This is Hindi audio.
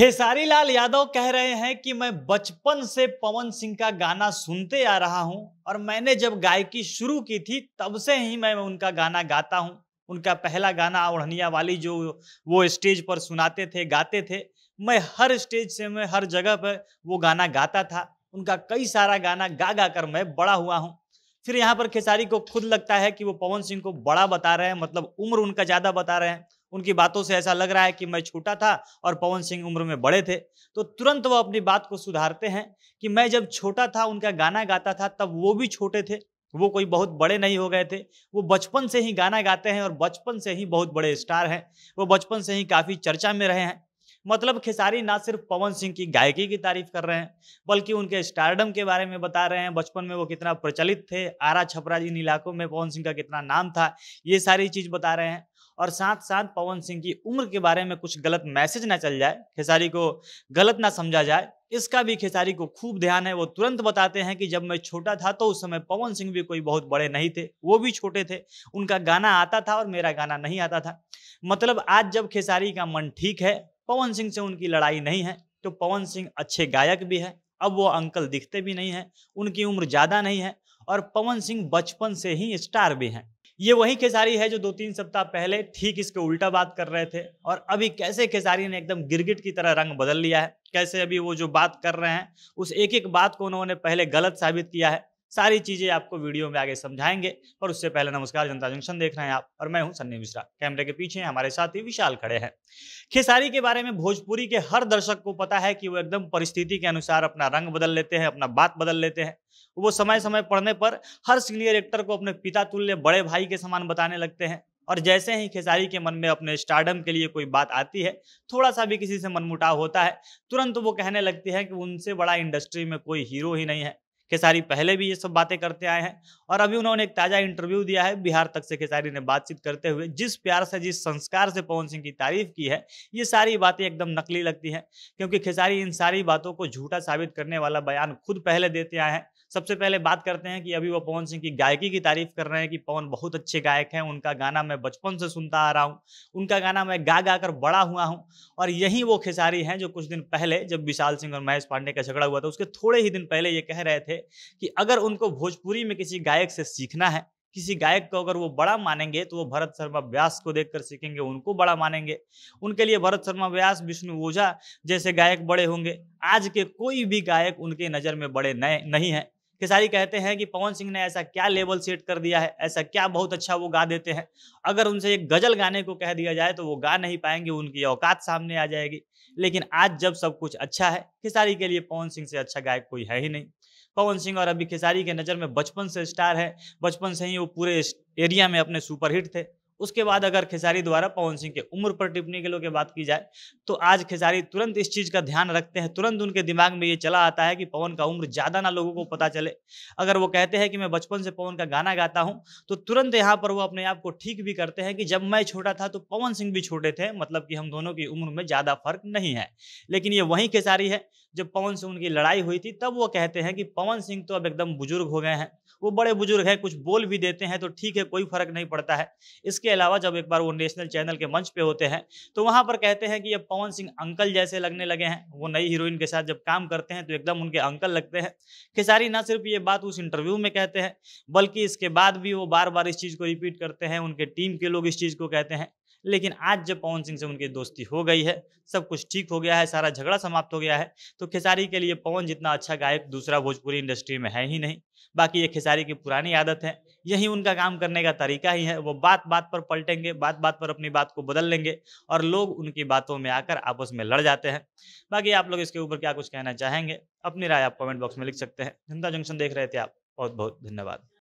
खेसारी लाल यादव कह रहे हैं कि मैं बचपन से पवन सिंह का गाना सुनते आ रहा हूं और मैंने जब गायकी शुरू की थी तब से ही मैं उनका गाना गाता हूं उनका पहला गाना ओढ़निया वाली जो वो स्टेज पर सुनाते थे गाते थे मैं हर स्टेज से मैं हर जगह पर वो गाना गाता था उनका कई सारा गाना गा गा कर मैं बड़ा हुआ हूँ फिर यहाँ पर खेसारी को खुद लगता है कि वो पवन सिंह को बड़ा बता रहे हैं मतलब उम्र उनका ज़्यादा बता रहे हैं उनकी बातों से ऐसा लग रहा है कि मैं छोटा था और पवन सिंह उम्र में बड़े थे तो तुरंत वो अपनी बात को सुधारते हैं कि मैं जब छोटा था उनका गाना गाता था तब वो भी छोटे थे वो कोई बहुत बड़े नहीं हो गए थे वो बचपन से ही गाना गाते हैं और बचपन से ही बहुत बड़े स्टार हैं वो बचपन से ही काफ़ी चर्चा में रहे हैं मतलब खेसारी ना सिर्फ पवन सिंह की गायकी की तारीफ कर रहे हैं बल्कि उनके स्टारडम के बारे में बता रहे हैं बचपन में वो कितना प्रचलित थे आरा छपरा इन इलाकों में पवन सिंह का कितना नाम था ये सारी चीज़ बता रहे हैं और साथ साथ पवन सिंह की उम्र के बारे में कुछ गलत मैसेज ना चल जाए खेसारी को गलत ना समझा जाए इसका भी खेसारी को खूब ध्यान है वो तुरंत बताते हैं कि जब मैं छोटा था तो उस समय पवन सिंह भी कोई बहुत बड़े नहीं थे वो भी छोटे थे उनका गाना आता था और मेरा गाना नहीं आता था मतलब आज जब खेसारी का मन ठीक है पवन सिंह से उनकी लड़ाई नहीं है तो पवन सिंह अच्छे गायक भी है अब वो अंकल दिखते भी नहीं हैं उनकी उम्र ज़्यादा नहीं है और पवन सिंह बचपन से ही स्टार भी हैं ये वही खेसारी है जो दो तीन सप्ताह पहले ठीक इसके उल्टा बात कर रहे थे और अभी कैसे खेसारी ने एकदम गिरगिट की तरह रंग बदल लिया है कैसे अभी वो जो बात कर रहे हैं उस एक एक बात को उन्होंने पहले गलत साबित किया है सारी चीज़ें आपको वीडियो में आगे समझाएंगे और उससे पहले नमस्कार जनता जंक्शन देख रहे हैं आप और मैं हूं सन्नी मिश्रा कैमरे के पीछे हमारे साथ ही विशाल खड़े हैं खेसारी के बारे में भोजपुरी के हर दर्शक को पता है कि वो एकदम परिस्थिति के अनुसार अपना रंग बदल लेते हैं अपना बात बदल लेते हैं वो समय समय पढ़ने पर हर सीनियर एक्टर को अपने पिता तुल्य बड़े भाई के समान बताने लगते हैं और जैसे ही खेसारी के मन में अपने स्टार्डम के लिए कोई बात आती है थोड़ा सा भी किसी से मनमुटाव होता है तुरंत वो कहने लगती है कि उनसे बड़ा इंडस्ट्री में कोई हीरो ही नहीं है खेसारी पहले भी ये सब बातें करते आए हैं और अभी उन्होंने एक ताज़ा इंटरव्यू दिया है बिहार तक से खेसारी ने बातचीत करते हुए जिस प्यार से जिस संस्कार से पवन सिंह की तारीफ की है ये सारी बातें एकदम नकली लगती हैं क्योंकि खेसारी इन सारी बातों को झूठा साबित करने वाला बयान खुद पहले देते आए हैं सबसे पहले बात करते हैं कि अभी वो पवन सिंह की गायकी की तारीफ कर रहे हैं कि पवन बहुत अच्छे गायक हैं उनका गाना मैं बचपन से सुनता आ रहा हूँ उनका गाना मैं गा गा कर बड़ा हुआ हूँ और यही वो खेसारी हैं जो कुछ दिन पहले जब विशाल सिंह और महेश पांडे का झगड़ा हुआ था उसके थोड़े ही दिन पहले ये कह रहे थे कि अगर उनको भोजपुरी में किसी गायक से सीखना है किसी गायक को अगर वो बड़ा मानेंगे तो वो भरत शर्मा व्यास को देखकर सीखेंगे उनको बड़ा मानेंगे उनके लिए भरत शर्मा व्यास विष्णु ओझा जैसे गायक बड़े होंगे आज के कोई भी गायक उनके नज़र में बड़े नए नहीं हैं खेसारी कहते हैं कि पवन सिंह ने ऐसा क्या लेवल सेट कर दिया है ऐसा क्या बहुत अच्छा वो गा देते हैं अगर उनसे एक गज़ल गाने को कह दिया जाए तो वो गा नहीं पाएंगे उनकी औकात सामने आ जाएगी लेकिन आज जब सब कुछ अच्छा है खेसारी के लिए पवन सिंह से अच्छा गायक कोई है ही नहीं पवन सिंह और अभी खेसारी के नज़र में बचपन से स्टार है बचपन से ही वो पूरे एरिया में अपने सुपरहिट थे उसके बाद अगर खेसारी द्वारा पवन सिंह के उम्र पर टिप्पणी के लोग बात की जाए तो आज खेसारी तुरंत इस चीज़ का ध्यान रखते हैं तुरंत उनके दिमाग में ये चला आता है कि पवन का उम्र ज़्यादा ना लोगों को पता चले अगर वो कहते हैं कि मैं बचपन से पवन का गाना गाता हूँ तो तुरंत यहाँ पर वो अपने आप को ठीक भी करते हैं कि जब मैं छोटा था तो पवन सिंह भी छोटे थे मतलब कि हम दोनों की उम्र में ज़्यादा फर्क नहीं है लेकिन ये वही खेसारी है जब पवन सिंह उनकी लड़ाई हुई थी तब वो कहते हैं कि पवन सिंह तो अब एकदम बुजुर्ग हो गए हैं वो बड़े बुजुर्ग हैं कुछ बोल भी देते हैं तो ठीक है कोई फर्क नहीं पड़ता है इसके अलावा जब एक बार वो नेशनल चैनल के मंच पे होते हैं तो वहाँ पर कहते हैं कि ये पवन सिंह अंकल जैसे लगने लगे हैं वो नई हीरोइन के साथ जब काम करते हैं तो एकदम उनके अंकल लगते हैं खेसारी ना सिर्फ ये बात उस इंटरव्यू में कहते हैं बल्कि इसके बाद भी वो बार बार इस चीज़ को रिपीट करते हैं उनके टीम के लोग इस चीज़ को कहते हैं लेकिन आज जब पवन सिंह से उनकी दोस्ती हो गई है सब कुछ ठीक हो गया है सारा झगड़ा समाप्त हो गया है तो खेसारी के लिए पवन जितना अच्छा गायक दूसरा भोजपुरी इंडस्ट्री में है ही नहीं बाकी ये खेसारी की पुरानी आदत है यही उनका काम करने का तरीका ही है वो बात बात पर पलटेंगे बात बात पर अपनी बात को बदल लेंगे और लोग उनकी बातों में आकर आपस में लड़ जाते हैं बाकी आप लोग इसके ऊपर क्या कुछ कहना चाहेंगे अपनी राय आप कॉमेंट बॉक्स में लिख सकते हैं जनता जंक्शन देख रहे थे आप बहुत बहुत धन्यवाद